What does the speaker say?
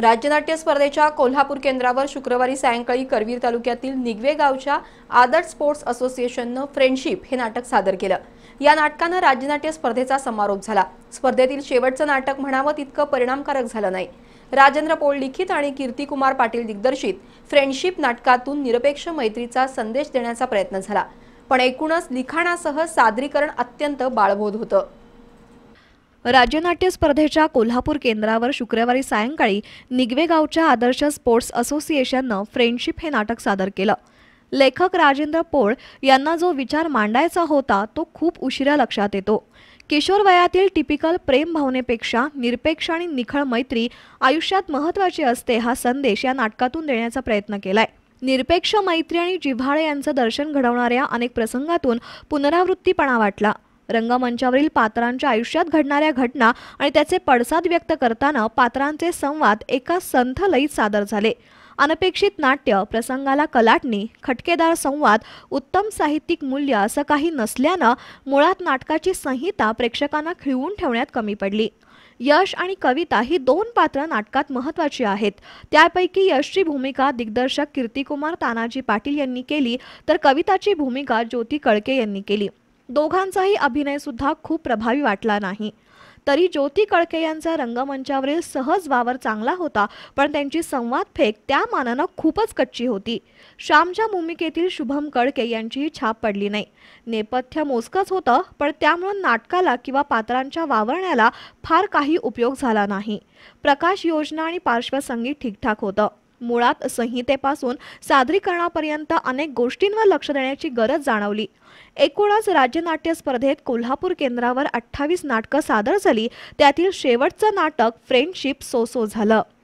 राज्यनाट्य स्पर्धेच्या कोल्हापूर केंद्रावर शुक्रवारी सायंकाळी करवीर तालुक्यातील निगवे गावच्या आदर स्पोर्ट्स असोसिएशननं फ्रेंडशिप हे नाटक सादर केलं या नाटकानं राज्यनाट्य स्पर्धेचा समारोप झाला स्पर्धेतील शेवटचं नाटक म्हणावं तितकं परिणामकारक झालं नाही राजेंद्र पोळ लिखित आणि कीर्तिकुमार पाटील दिग्दर्शित फ्रेंडशिप नाटकातून निरपेक्ष मैत्रीचा संदेश देण्याचा प्रयत्न झाला पण एकूणच लिखाणासह सादरीकरण अत्यंत बाळबोध होतं राज्यनाट्य स्पर्धेच्या कोल्हापूर केंद्रावर शुक्रवारी सायंकाळी निगवेगावच्या आदर्श स्पोर्ट्स असोसिएशननं फ्रेंडशिप हे नाटक सादर केलं लेखक राजेंद्र पोळ यांना जो विचार मांडायचा होता तो खूप उशिरा लक्षात येतो किशोर वयातील टिपिकल प्रेम भावनेपेक्षा निरपेक्ष आणि निखळ मैत्री आयुष्यात महत्त्वाची असते हा संदेश या नाटकातून देण्याचा प्रयत्न केलाय निरपेक्ष मैत्री आणि जिव्हाळे यांचं दर्शन घडवणाऱ्या अनेक प्रसंगातून पुनरावृत्तीपणा वाटला रंगमंचावरील पात्रांच्या आयुष्यात घडणाऱ्या घटना आणि त्याचे पडसाद व्यक्त करताना पात्रांचे संवाद एका संथ लयीत सादर झाले अनपेक्षित नाट्य प्रसंगाला कलाटणी खटकेदार संवाद उत्तम साहित्यिक मूल्य असं काही नसल्यानं मुळात नाटकाची संहिता प्रेक्षकांना खिळवून ठेवण्यात कमी पडली यश आणि कविता ही दोन पात्र नाटकात महत्त्वाची आहेत त्यापैकी यशची भूमिका दिग्दर्शक कीर्तिकुमार तानाजी पाटील यांनी केली तर कविताची भूमिका ज्योती कळके यांनी केली दोघांचाही अभिनय सुद्धा खूप प्रभावी वाटला नाही तरी ज्योती कळके यांचा रंगमंचावरील सहज वावर चांगला होता पण त्यांची संवाद फेक त्या मानानं खूपच कच्ची होती श्यामच्या भूमिकेतील शुभम कळके यांचीही छाप पडली नाही नेपथ्य मोजकंच होतं पण त्यामुळे नाटकाला किंवा पात्रांच्या वावरण्याला फार काही उपयोग झाला नाही प्रकाश योजना आणि पार्श्वसंगीत ठीकठाक होतं मुळात संहितेपासून सादरीकरणापर्यंत अनेक गोष्टींवर लक्ष देण्याची गरज जाणवली एकूणच नाट्य स्पर्धेत कोल्हापूर केंद्रावर अठ्ठावीस नाटकं सादर झाली त्यातील शेवटचं नाटक फ्रेंडशिप सोसो झालं